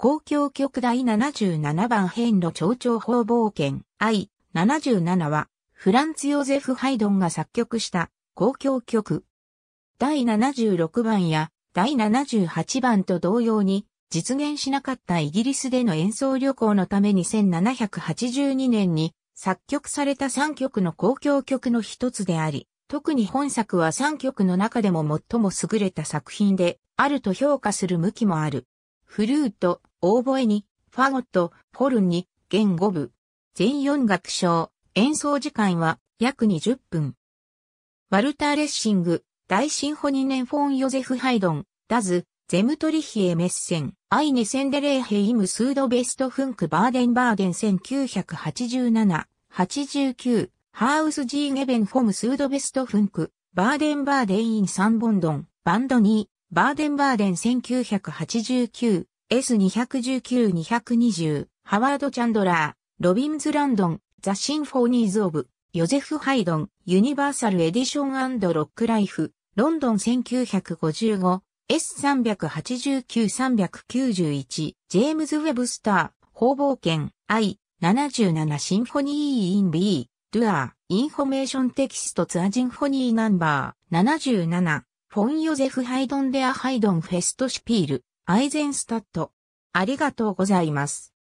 公共局第77番編の町長方冒険 I77 は、フランツ・ヨゼフ・ハイドンが作曲した公共曲。第76番や第78番と同様に、実現しなかったイギリスでの演奏旅行のために1782年に作曲された3曲の公共曲の一つであり、特に本作は3曲の中でも最も優れた作品であると評価する向きもある。フルート、オーボエに、ファゴット、ホルンに、弦5部。全4楽章。演奏時間は約20分。ワルター・レッシング、大シンフォニネンフォン・ヨゼフ・ハイドン、ダズ、ゼムトリヒエ・メッセン、アイネ・センデレーヘイム・スード・ベスト・フンク・バーデン・バーデン1987、89、ハウス・ジー・ゲベン・フォム・スード・ベスト・フンク、バーデン・バーデン・イン・サンボンドン、バンドニバーデンバーデン 1989S219-220 ハワード・チャンドラー、ロビンズ・ランドン、ザ・シンフォニーズ・オブ、ヨゼフ・ハイドン、ユニバーサル・エディションロック・ライフ、ロンドン 1955S389-391、ジェームズ・ウェブスター、方々圏 I77 シンフォニー・イン・ビー、ドゥアー、インフォメーションテキストツアジンフォニーナンバー77フォン・ヨゼフ・ハイドン・デア・ハイドン・フェスト・シュピール、アイゼンスタット。ありがとうございます。